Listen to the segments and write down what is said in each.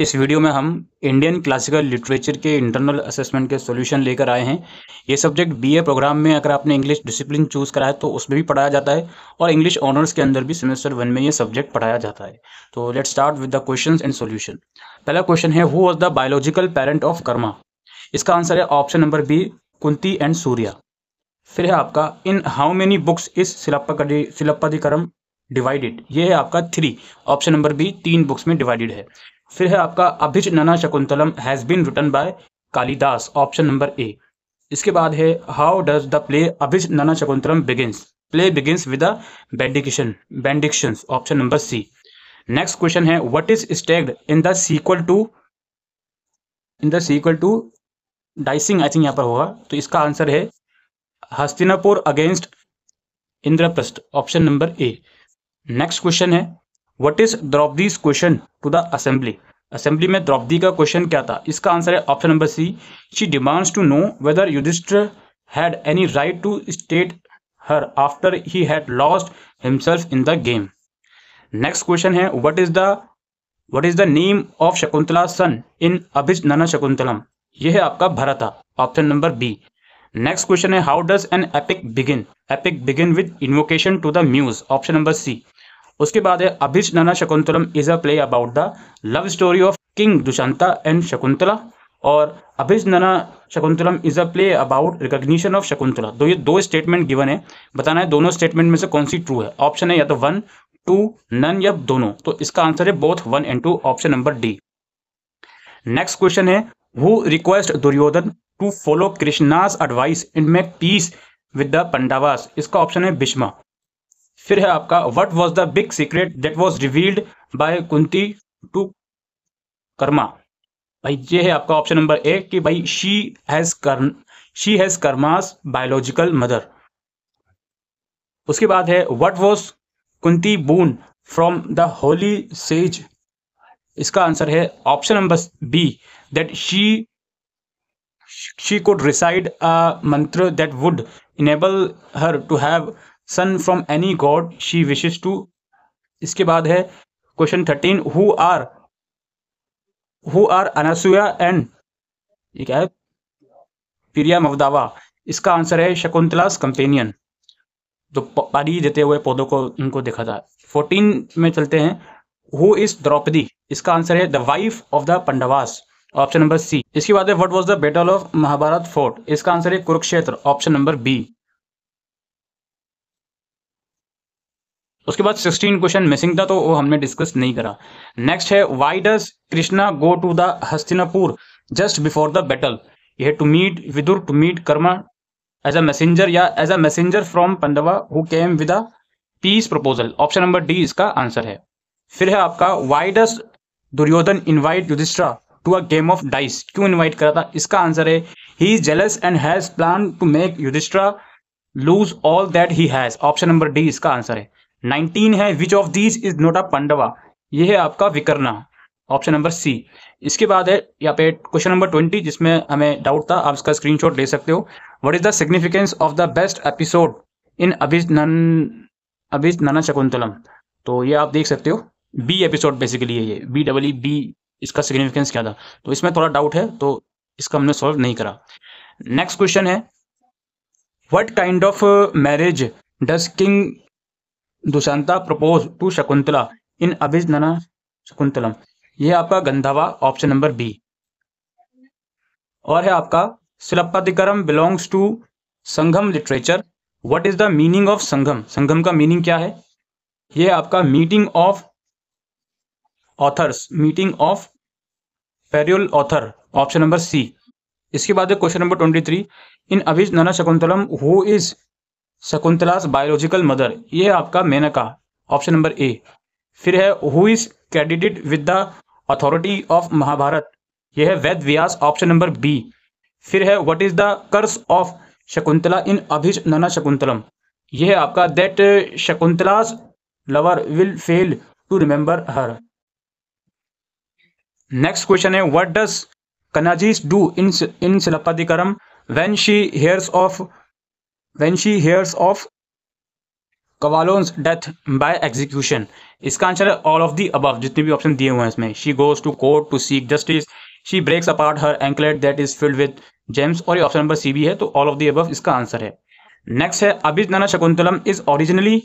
इस वीडियो में हम इंडियन क्लासिकल लिटरेचर के इंटरनल असेसमेंट के सॉल्यूशन लेकर आए हैं ये सब्जेक्ट बीए प्रोग्राम में अगर आपने इंग्लिश डिसिप्लिन चूज़ करा है तो उसमें भी पढ़ाया जाता है और इंग्लिश ऑनर्स के अंदर भी सेमेस्टर वन में ये सब्जेक्ट पढ़ाया जाता है तो let start with the question and solution पहला क्वेश्चन है who was the biological parent of Karna इसका आंसर है option number B Kunti and Surya फिर है आपका इन हाउ मेनी बुक्स इस सिलप्पकड़ी डिवाइडेड ये है आपका थ्री ऑप्शन नंबर बी तीन बुक्स में डिवाइडेड है फिर है आपका Abhijnana Shakuntalam has been written by Kalidasa option number A इसके बाद है हाउ डज द प्ले नना Shakuntalam begins play begins with benediction benediction option number C next question है what is staged in the sequel to in the sequel to dicing I think यहाँ पर होगा तो इसका आंसर है Hastinapur against Indraprastha option number A next question है what is Draupadi's question to the assembly assembly में द्रौपदी का क्वेश्चन क्या था इसका आंसर है option number C she demands to know whether Yudhishthira had any right to stake her after he had lost himself in the game next question है what is the what is the name of Shakuntala son in Abhijnana Shakuntalam यह है आपका Bharat option number B next question है how does an epic begin epic begin with invocation to the muse option number C उसके बाद है नाना Shakuntalam is a play about the love story of king Dushyanta and Shakuntala और Abhijnana Shakuntalam is a play about recognition of Shakuntala दो ये दो statement given है बताना है दोनों स्टेटमेंट में से कौन सी ट्रू है ऑप्शन है या तो वन टू नन या दोनों तो इसका आंसर है both one and two option number D next question है who request Duryodhana to follow Krishna's advice in make peace with the Pandavas इसका ऑप्शन है भीष्मा फिर है आपका what was the big secret that was revealed by Kunti to Karna भाई ये है आपका ऑप्शन नंबर ए कि भाई she has Karna she has Karna's biological mother उसके बाद है what was Kunti boon from the holy sage इसका आंसर है option number B that she she could recite a mantra that would enable her to have son from any god she wishes to इसके बाद है question thirteen who are who are Anasuya and ये क्या है प्रिया मवदावा इसका answer है शकुंतलास companion जो पानी देते हुए पौधों को उनको देखा था फोर्टीन में चलते हैं हु इज द्रौपदी इसका आंसर है the wife of the Pandavas option number C इसके बाद है what was the battle of Mahabharata fought इसका आंसर है कुरुक्षेत्र ऑप्शन नंबर बी उसके बाद सिक्सटीन क्वेश्चन मिसिंग था तो वो हमने डिस्कस नहीं करा नेक्स्ट है why does Krishna go to the Hastinapur just before the battle यह to meet Vidura to meet Karna as a messenger या as a messenger from Pandava who came with a peace proposal option number D इसका answer है फिर है आपका why does Duryodhana invite Yudhishthira to a game of dice क्यों invite करा था इसका आंसर है he is jealous and has plan to make Yudhishthira lose all that he has option number D इसका आंसर है नाइनटीन है which of these is not a Pandava ये है आपका विकर्णा ऑप्शन नंबर सी इसके बाद है यहाँ पे क्वेश्चन नंबर ट्वेंटी जिसमें हमें डाउट था आप इसका स्क्रीनशॉट ले सकते हो what is the significance of the best episode in अभिज अभिज नाना शकुंतलम तो ये आप देख सकते हो बी एपिसोड बेसिकली है ये बी डबल ई बी इसका सिग्निफिकेंस क्या था तो इसमें थोड़ा डाउट है तो इसका हमने सॉल्व नहीं करा नेक्स्ट क्वेश्चन है what kind of marriage does king Dushyanta propose to Shakuntala in Abhijnana Shakuntalam यह आपका गंधावा ऑप्शन नंबर बी और है आपका Silappatikaram belongs to Sangam literature what is the meaning of Sangam Sangam का मीनिंग क्या है यह आपका meeting of authors meeting of ferial author option number C इसके बाद है question number twenty three in Abhijnana Shakuntalam who is शकुंतलास biological mother ये आपका मेनका ऑप्शन नंबर ए फिर है who is credited with the authority of Mahabharata यह है Ved Vyasa option number B फिर है what is the curse of Shakuntala in Abhijnana Shakuntalam यह है आपका that Shakuntala's lover will fail to remember her next question है what does Kannagi's do in in Silappatikaram when she hears of when she hears of Kovalan's death bye execution इसका answer है all of the above जितने भी option दिए हुए हैं इसमें she goes to court to seek justice she breaks apart her anklet that is filled with gems और ये ऑप्शन नंबर सी भी है तो ऑल ऑफ दी अबव इसका आंसर है नेक्स्ट है Abhijnana Shakuntalam is originally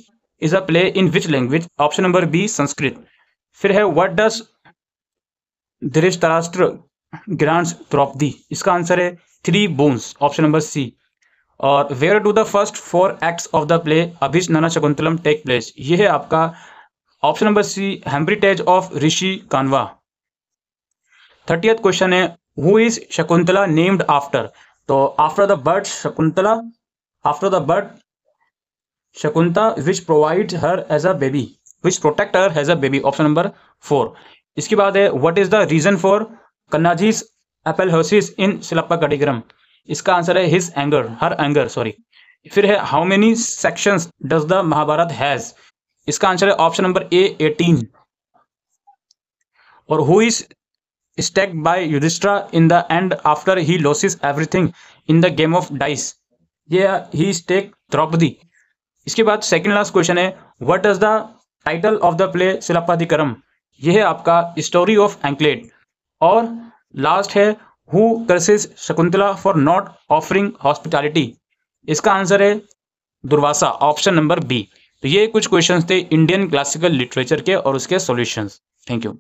is a play in which language option number B Sanskrit फिर है what does Dhritarashtra grants Draupadi इसका आंसर है three boons option number C और where do the first four acts of the play Abhijnana Shakuntalam take place ये है आपका option number C हेम्ब्रिटेज of Rishi Kanva thirty question है who is Shakuntala named after तो after the bird Shakuntala after the bird Shakunta which provide her as a baby which protect her as a baby option number four इसके बाद है what is the reason for Kannagi's apotheosis in Silappatikaram इसका answer है his anger her anger sorry फिर है how many section does the Mahabharata has इसका answer है option number A eighteen और who is stake by Yudhishthira in the end after he loses everything in the game of dice ये he stake Draupadi इसके बाद second last question है what is the title of the play Silappatikaram यह है आपका story of anklet और last है who Shakuntala for not offering hospitality इसका आंसर है दुर्वासा ऑप्शन नंबर बी तो ये कुछ क्वेश्चंस थे इंडियन क्लासिकल लिटरेचर के और उसके सॉल्यूशंस थैंक यू